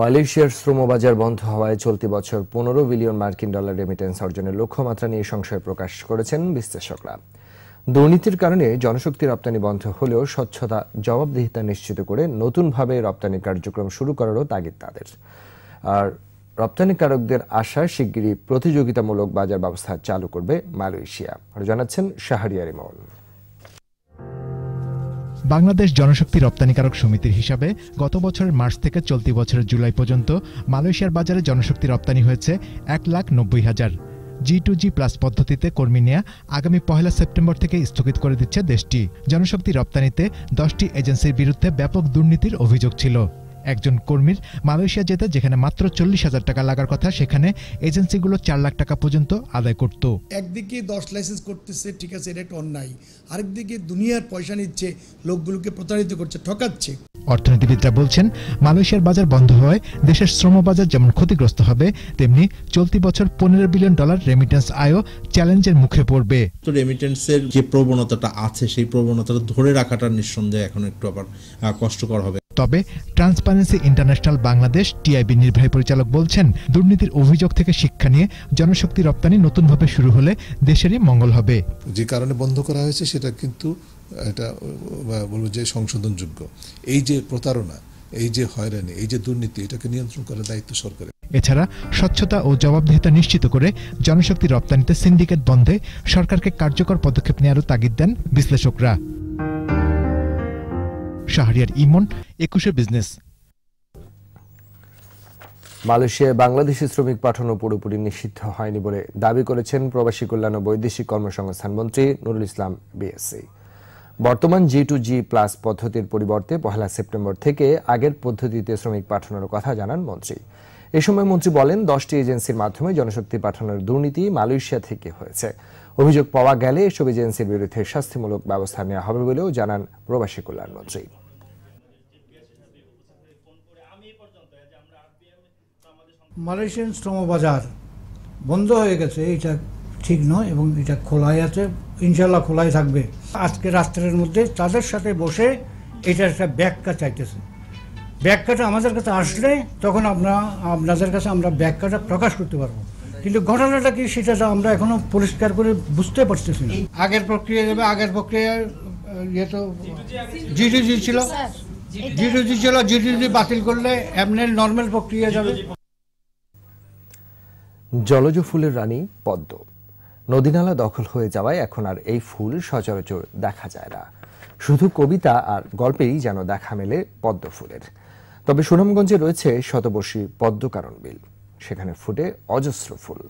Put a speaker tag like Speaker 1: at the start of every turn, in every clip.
Speaker 1: মালয়েশিয়ার শ্রমবাজার বন্ধ হওয়ায় চলতি বছর পনেরো বিলিয়ন মার্কিন ডলার রেমিটেন্স অর্জনের লক্ষ্যমাত্রা নিয়ে সংশয় প্রকাশ করেছেন বিশ্লেষকরা দুর্নীতির কারণে জনশক্তি রপ্তানি বন্ধ হলেও স্বচ্ছতা জবাবদিহিতা নিশ্চিত করে নতুনভাবে রপ্তানি কার্যক্রম শুরু করারও তাগিদ তাদের আর রপ্তানিকারকদের আশা শিগগিরই প্রতিযোগিতামূলক বাজার ব্যবস্থা চালু করবে মালয়েশিয়া জানাচ্ছেন শাহরিয়ারি মহল
Speaker 2: বাংলাদেশ জনশক্তি রপ্তানিকারক সমিতির হিসাবে গত বছরের মার্চ থেকে চলতি বছরের জুলাই পর্যন্ত মালয়েশিয়ার বাজারে জনশক্তি রপ্তানি হয়েছে এক লাখ নব্বই হাজার জি টু জি প্লাস পদ্ধতিতে কর্মী নেয়া আগামী পহেলা সেপ্টেম্বর থেকে স্থগিত করে দিচ্ছে দেশটি জনশক্তি রপ্তানিতে দশটি এজেন্সির বিরুদ্ধে ব্যাপক দুর্নীতির অভিযোগ ছিল একজন কর্মীর মালয়েশিয়া যেতে যেখানে মাত্র চল্লিশ হাজার টাকা লাগার কথা সেখানে এজেন্সিগুলো চার লাখ টাকা পর্যন্ত আদায় করত একদিকে দশ লাইসেন্স করতেছে ঠিক আছে এটা একটা অন্যায় আরেকদিকে দুনিয়ার পয়সা নিচ্ছে লোকগুলোকে প্রতারিত করছে ঠকাচ্ছে অর্থনীতিবিদরা বলছেন মালয়েশিয়ার বাজার বন্ধ হওয়ায় দেশের শ্রম বাজার যেমন ক্ষতিগ্রস্ত হবে তেমনি চলতি বছর পনেরো বিলিয়ন ডলার রেমিটেন্স আয়ও চ্যালেঞ্জের মুখে পড়বে তো রেমিটেন্সের যে প্রবণতাটা আছে সেই প্রবণতাটা ধরে রাখাটা নিঃসন্দেহে এখন একটু আবার কষ্টকর হবে তবে ট্রান্সপারেন্সি ইন্টারন্যাশনাল বাংলাদেশ টিআইবি নির্বাহী পরিচালক বলছেন দুর্নীতির অভিযোগ থেকে শিক্ষা নিয়ে জনশক্তি রপ্তানি নতুনভাবে শুরু হলে দেশেরই মঙ্গল হবে যে কারণে বন্ধ করা হয়েছে সেটা কিন্তু এটা বলবো যে সংশোধনযোগ্য এই যে প্রতারণা এই যে হয়রানি এই যে দুর্নীতি এটাকে নিয়ন্ত্রণ করার দায়িত্ব সরকারের এছাড়া স্বচ্ছতা ও জবাবদিহিতা নিশ্চিত করে জনশক্তি রপ্তানিতে সিন্ডিকেট বন্ধে সরকারকে কার্যকর পদক্ষেপ নেওয়ারও তাগিদ দেন বিশ্লেষকরা শাহরিয়ার ইমন একুশে বিজনেস
Speaker 1: মালয়েশিয়ায় বাংলাদেশি শ্রমিক পাঠানো পুরোপুরি নিষিদ্ধ হয়নি বলে দাবি করেছেন প্রবাসী কল্যাণ ও বৈদেশিক কর্মসংস্থান মন্ত্রী নুরুল ইসলাম বিএসসি বর্তমান জি টু জি প্লাস পদ্ধতির পরিবর্তে পহেলা সেপ্টেম্বর থেকে আগের পদ্ধতিতে শ্রমিক পাঠানোর কথা জানান মন্ত্রী এ সময় মন্ত্রী বলেন দশটি এজেন্সির মাধ্যমে জনশক্তি পাঠানোর দুর্নীতি মালয়েশিয়া থেকে হয়েছে অভিযোগ পাওয়া গেলে এসব এজেন্সির বিরুদ্ধে শাস্তিমূলক ব্যবস্থা নেওয়া হবে বলেও জানান প্রবাসী কল্যাণ মন্ত্রী
Speaker 2: মালয়েশিয়ান শ্রম বাজার বন্ধ হয়ে গেছে এটা ঠিক নয় এবং এটা খোলাই আছে ইনশাল্লাহ খোলাই থাকবে আজকে রাত্রের মধ্যে তাদের সাথে বসে এটা একটা ব্যাখ্যা চাইতেছে ব্যাখ্যাটা আমাদের কাছে আসলে তখন আমরা আপনাদের কাছে আমরা ব্যাখ্যাটা প্রকাশ করতে পারবো কিন্তু ঘটনাটা কি সেটা আমরা এখনো পরিষ্কার করে বুঝতে পারতেছি না আগের প্রক্রিয়া যাবে আগের প্রক্রিয়া ইয়ে তো জিডিজি ছিল জিডিজি ছিল জিডিজি বাতিল করলে এমনি নর্মাল প্রক্রিয়া যাবে
Speaker 1: জলজ ফুলের রানী পদ্ম নদীনালা দখল হয়ে যাওয়ায় এখন আর এই ফুল সচরাচর দেখা যায় না শুধু কবিতা আর গল্পেই যেন দেখা মেলে পদ্ম ফুলের তবে সুনামগঞ্জে রয়েছে শতবর্ষী পদ্মকারণ বিল সেখানে ফুটে অজস্র ফুল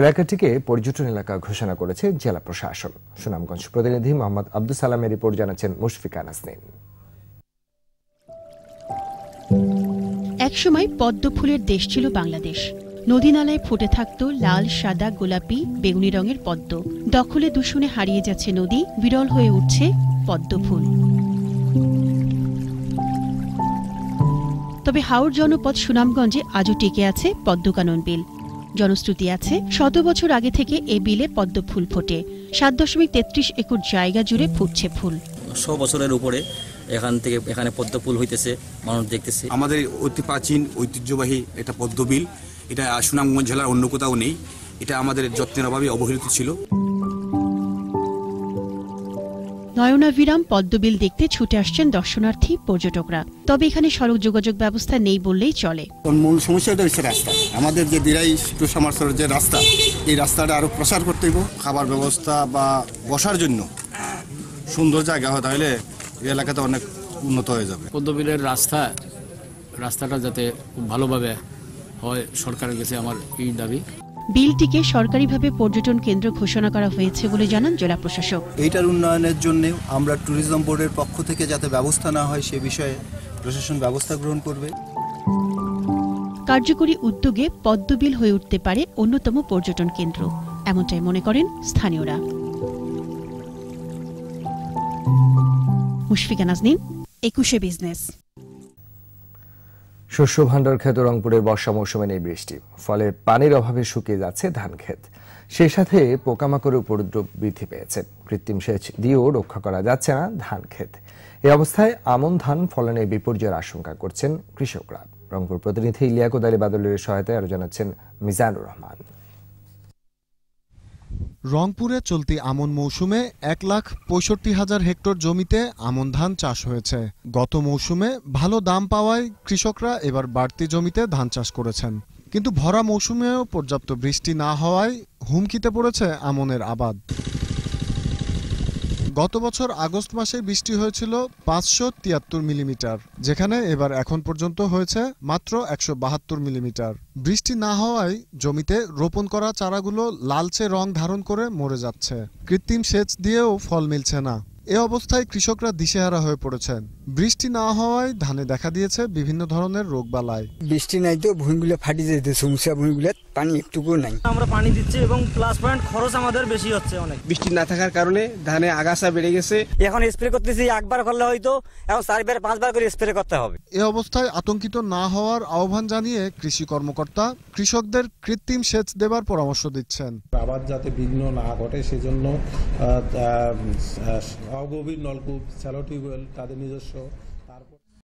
Speaker 1: এলাকাটিকে পর্যটন এলাকা ঘোষণা করেছে জেলা প্রশাসন সুনামগঞ্জ প্রতিনিধি মোহাম্মদ আব্দুল সালামের রিপোর্ট জানাচ্ছেন মুশফিকা নাসনিন
Speaker 3: একসময় পদ্ম ফুলের দেশ ছিল বাংলাদেশ নদী নালায় ফুটে থাকত লাল সাদা গোলাপি বেগুনি রঙের পদ্ম দখলে দূষণে হারিয়ে যাচ্ছে নদী বিরল হয়ে উঠছে পদ্মফুল তবে হাওড় জনপদ সুনামগঞ্জে আজও টিকে আছে পদ্মকানন বিল জনশ্রুতি আছে শত বছর আগে থেকে এ বিলে পদ্ম ফুল ফোটে সাত দশমিক তেত্রিশ একর জায়গা জুড়ে ফুটছে ফুল
Speaker 4: শ বছরের উপরে এখান থেকে এখানে পদ্ম ফুল হইতেছে মানুষ দেখতেছে আমাদের অতি প্রাচীন ঐতিহ্যবাহী এটা পদ্মবিল এটা সুনামগঞ্জ জেলার অন্য কোথাও নেই এটা আমাদের যত্নের অভাবে অবহেলিত ছিল
Speaker 3: নয়নাভিরাম পদ্মবিল দেখতে ছুটে আসছেন দর্শনার্থী পর্যটকরা তবে এখানে সড়ক যোগাযোগ ব্যবস্থা নেই বললেই চলে
Speaker 4: মূল সমস্যা হচ্ছে রাস্তা আমাদের যে দিরাই টু সামারসরের যে রাস্তা এই রাস্তাটা আরো প্রসার করতে হইব খাবার ব্যবস্থা বা বসার
Speaker 2: জন্য সুন্দর জায়গা হয় তাহলে এই এলাকাতে অনেক উন্নত হয়ে যাবে পদ্মবিলের রাস্তা রাস্তাটা যাতে খুব ভালোভাবে হয় সরকারের কাছে আমার এই দাবি
Speaker 3: বিলটিকে সরকারিভাবে পর্যটন কেন্দ্র ঘোষণা করা হয়েছে বলে জানান জেলা প্রশাসক
Speaker 4: এইটার উন্নয়নের জন্য আমরা ট্যুরিজম বোর্ডের পক্ষ থেকে যাতে ব্যবস্থা না হয় সে বিষয়ে প্রশাসন ব্যবস্থা গ্রহণ করবে
Speaker 3: কার্যকরী উদ্যোগে পদ্মবিল হয়ে উঠতে পারে অন্যতম পর্যটন কেন্দ্র এমনটাই মনে করেন স্থানীয়রা মুশফিকা নাজনীন একুশে বিজনেস
Speaker 1: শস্য ভাণ্ডার ক্ষেত রংপুরের বর্ষা মৌসুমে নেই বৃষ্টি ফলে পানির অভাবে শুকিয়ে যাচ্ছে ধান ক্ষেত সেই সাথে পোকামাকড়ের উপদ্রব বৃদ্ধি পেয়েছে কৃত্রিম সেচ দিয়েও রক্ষা করা যাচ্ছে না ধান ক্ষেত এই অবস্থায় আমন ধান ফলনে বিপর্যয়ের আশঙ্কা করছেন কৃষকরা রংপুর প্রতিনিধি ইলিয়া আলী বাদলের সহায়তায় আরো জানাচ্ছেন মিজানুর রহমান
Speaker 4: রংপুরে চলতি আমন মৌসুমে এক লাখ পঁয়ষট্টি হাজার হেক্টর জমিতে আমন ধান চাষ হয়েছে গত মৌসুমে ভালো দাম পাওয়ায় কৃষকরা এবার বাড়তি জমিতে ধান চাষ করেছেন কিন্তু ভরা মৌসুমেও পর্যাপ্ত বৃষ্টি না হওয়ায় হুমকিতে পড়েছে আমনের আবাদ গত বছর আগস্ট মাসে বৃষ্টি হয়েছিল পাঁচশো তিয়াত্তর মিলিমিটার যেখানে এবার এখন পর্যন্ত হয়েছে মাত্র একশো বাহাত্তর মিলিমিটার বৃষ্টি না হওয়ায় জমিতে রোপণ করা চারাগুলো লালচে রং ধারণ করে মরে যাচ্ছে কৃত্রিম সেচ দিয়েও ফল মিলছে না এ অবস্থায় কৃষকরা দিশেহারা হয়ে পড়েছেন বৃষ্টি না হওয়ায় ধানে দেখা দিয়েছে বিভিন্ন ধরনের রোগবালাই বৃষ্টি নাই তো ভূমিগুলো ফাটি যেতে সমস্যা ভূমিগুলো পানি একটুকু নাই
Speaker 1: আমরা পানি দিচ্ছি এবং প্লাস পয়েন্ট খরচ আমাদের বেশি হচ্ছে অনেক
Speaker 4: বৃষ্টি না থাকার কারণে
Speaker 1: ধানে আগাছা বেড়ে গেছে এখন স্প্রে করতেছি একবার করলে হয়তো এখন চারবার পাঁচবার করে স্প্রে করতে হবে
Speaker 4: এ অবস্থায় আতঙ্কিত না হওয়ার আহ্বান জানিয়ে কৃষি কর্মকর্তা কৃষকদের কৃত্রিম সেচ দেবার পরামর্শ দিচ্ছেন আবার যাতে বিঘ্ন না ঘটে সেজন্য
Speaker 2: অগভীর নলকূপ স্যালো টিউবওয়েল তাদের নিজস্ব